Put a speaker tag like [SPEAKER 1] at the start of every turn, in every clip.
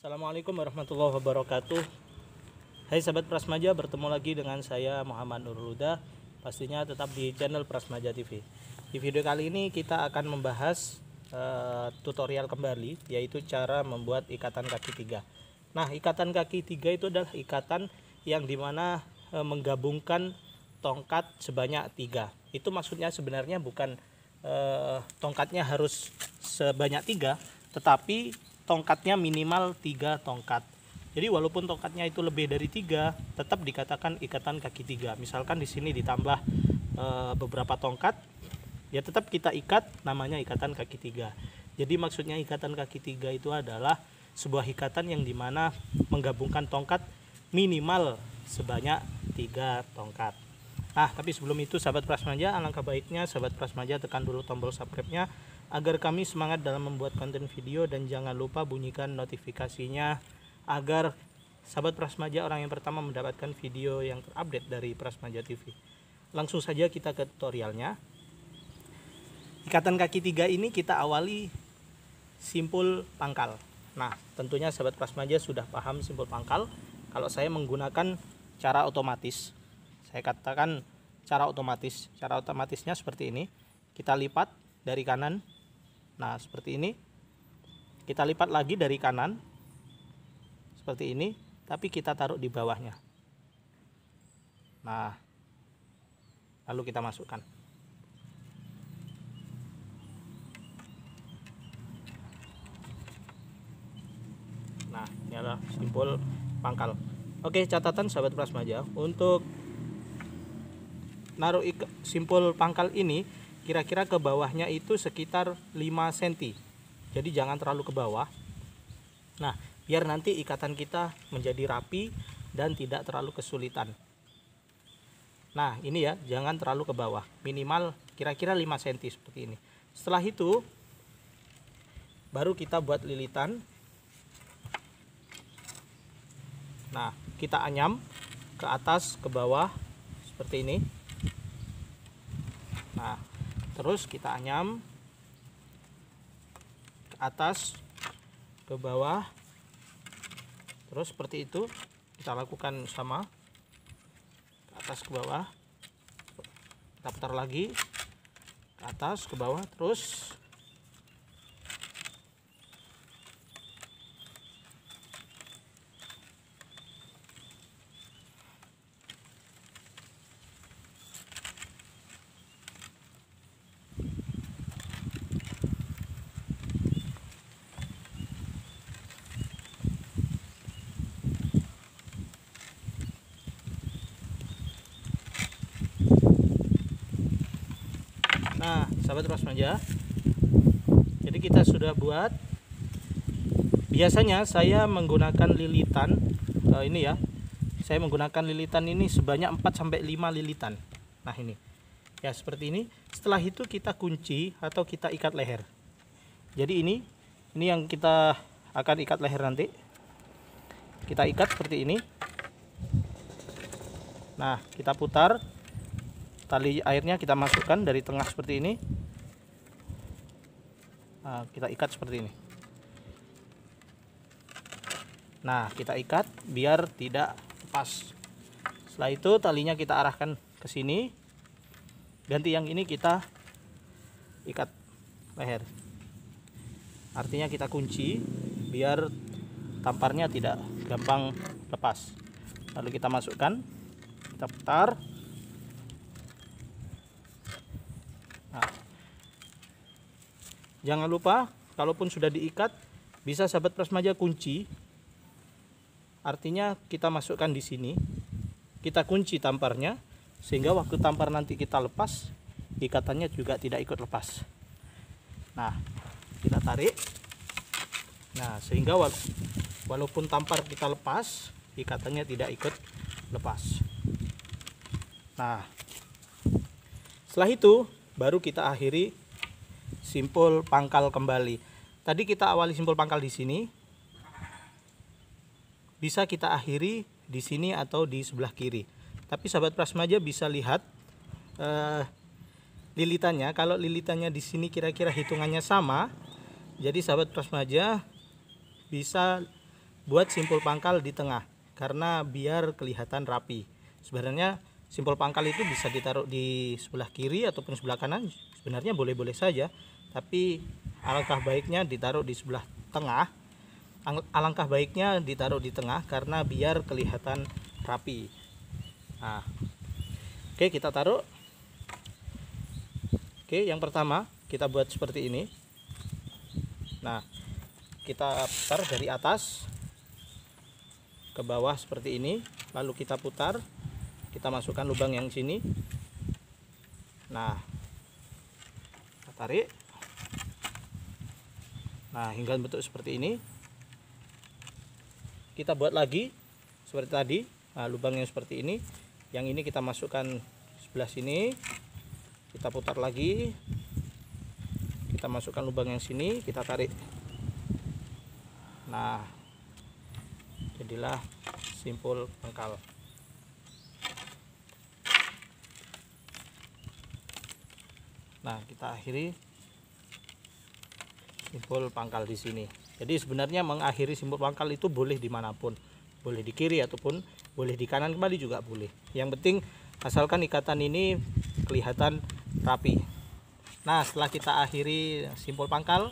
[SPEAKER 1] Assalamualaikum warahmatullahi wabarakatuh Hai sahabat Prasmaja bertemu lagi dengan saya Muhammad Nurluda pastinya tetap di channel Prasmaja TV di video kali ini kita akan membahas uh, tutorial kembali yaitu cara membuat ikatan kaki tiga nah ikatan kaki tiga itu adalah ikatan yang dimana uh, menggabungkan tongkat sebanyak tiga itu maksudnya sebenarnya bukan uh, tongkatnya harus sebanyak tiga tetapi tongkatnya minimal tiga tongkat jadi walaupun tongkatnya itu lebih dari tiga, tetap dikatakan ikatan kaki tiga. Misalkan di sini ditambah beberapa tongkat, ya tetap kita ikat namanya ikatan kaki tiga jadi maksudnya ikatan kaki tiga itu adalah sebuah ikatan yang dimana menggabungkan tongkat minimal sebanyak tiga tongkat Nah, tapi sebelum itu sahabat Prasmaja, alangkah baiknya sahabat Prasmaja tekan dulu tombol subscribe-nya agar kami semangat dalam membuat konten video dan jangan lupa bunyikan notifikasinya agar sahabat Prasmaja orang yang pertama mendapatkan video yang terupdate dari Prasmaja TV. Langsung saja kita ke tutorialnya. Ikatan kaki tiga ini kita awali simpul pangkal. Nah, tentunya sahabat plasmaja sudah paham simpul pangkal. Kalau saya menggunakan cara otomatis, saya katakan cara otomatis. Cara otomatisnya seperti ini. Kita lipat dari kanan. Nah, seperti ini. Kita lipat lagi dari kanan. Seperti ini, tapi kita taruh di bawahnya. Nah, lalu kita masukkan. Ini adalah simpul pangkal oke catatan sahabat prasmaja untuk naruh simpul pangkal ini kira-kira ke bawahnya itu sekitar 5 cm jadi jangan terlalu ke bawah nah biar nanti ikatan kita menjadi rapi dan tidak terlalu kesulitan nah ini ya jangan terlalu ke bawah minimal kira-kira 5 cm seperti ini setelah itu baru kita buat lilitan Nah, kita anyam ke atas, ke bawah seperti ini. Nah, terus kita anyam ke atas, ke bawah. Terus seperti itu kita lakukan sama ke atas ke bawah. Kita putar lagi ke atas, ke bawah, terus nah sahabat manja jadi kita sudah buat biasanya saya menggunakan lilitan uh, ini ya saya menggunakan lilitan ini sebanyak 4 sampai 5 lilitan. Nah, ini. Ya, seperti ini. Setelah itu kita kunci atau kita ikat leher. Jadi ini ini yang kita akan ikat leher nanti. Kita ikat seperti ini. Nah, kita putar tali airnya kita masukkan dari tengah seperti ini nah, kita ikat seperti ini nah kita ikat biar tidak lepas setelah itu talinya kita arahkan ke sini ganti yang ini kita ikat leher artinya kita kunci biar tamparnya tidak gampang lepas lalu kita masukkan kita putar jangan lupa kalaupun sudah diikat bisa sahabat prasmaja kunci artinya kita masukkan di sini kita kunci tamparnya sehingga waktu tampar nanti kita lepas ikatannya juga tidak ikut lepas nah kita tarik nah sehingga walaupun tampar kita lepas ikatannya tidak ikut lepas nah setelah itu baru kita akhiri simpul pangkal kembali. Tadi kita awali simpul pangkal di sini. Bisa kita akhiri di sini atau di sebelah kiri. Tapi sahabat prasmaja bisa lihat eh, lilitannya. Kalau lilitannya di sini kira-kira hitungannya sama, jadi sahabat prasmaja bisa buat simpul pangkal di tengah karena biar kelihatan rapi. Sebenarnya simpul pangkal itu bisa ditaruh di sebelah kiri ataupun sebelah kanan sebenarnya boleh-boleh saja tapi alangkah baiknya ditaruh di sebelah tengah alangkah baiknya ditaruh di tengah karena biar kelihatan rapi nah oke kita taruh oke yang pertama kita buat seperti ini nah kita putar dari atas ke bawah seperti ini lalu kita putar kita masukkan lubang yang sini nah tarik nah hingga bentuk seperti ini kita buat lagi seperti tadi nah, lubang yang seperti ini yang ini kita masukkan sebelah sini kita putar lagi kita masukkan lubang yang sini kita tarik nah jadilah simpul pengkal Nah, kita akhiri simpul pangkal di sini. Jadi sebenarnya mengakhiri simpul pangkal itu boleh dimanapun, boleh di kiri ataupun boleh di kanan kembali juga boleh. Yang penting asalkan ikatan ini kelihatan rapi. Nah, setelah kita akhiri simpul pangkal,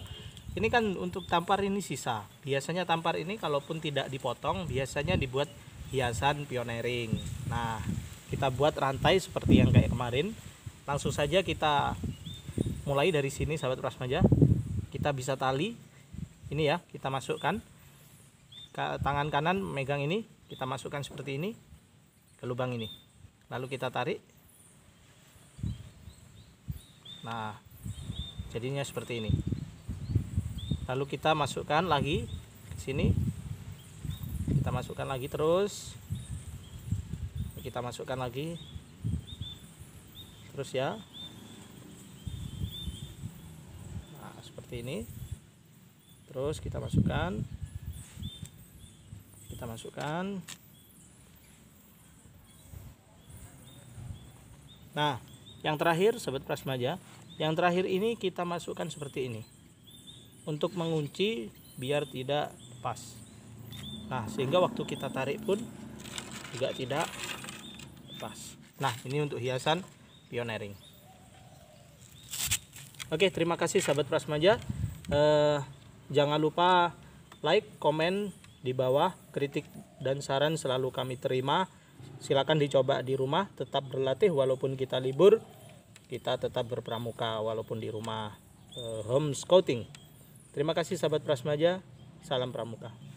[SPEAKER 1] ini kan untuk tampar ini sisa. Biasanya tampar ini kalaupun tidak dipotong, biasanya dibuat hiasan pioneering. Nah, kita buat rantai seperti yang kayak kemarin. Langsung saja kita mulai dari sini sahabat prasmaja kita bisa tali ini ya kita masukkan tangan kanan megang ini kita masukkan seperti ini ke lubang ini lalu kita tarik nah jadinya seperti ini lalu kita masukkan lagi ke sini kita masukkan lagi terus kita masukkan lagi terus ya seperti ini terus kita masukkan kita masukkan nah yang terakhir sobat Prasmaja, yang terakhir ini kita masukkan seperti ini untuk mengunci biar tidak pas nah sehingga waktu kita tarik pun juga tidak pas nah ini untuk hiasan pioneering Oke, terima kasih sahabat Prasmaja. Eh, jangan lupa like, komen di bawah. Kritik dan saran selalu kami terima. Silakan dicoba di rumah, tetap berlatih walaupun kita libur. Kita tetap berpramuka walaupun di rumah eh, home scouting. Terima kasih sahabat Prasmaja. Salam pramuka.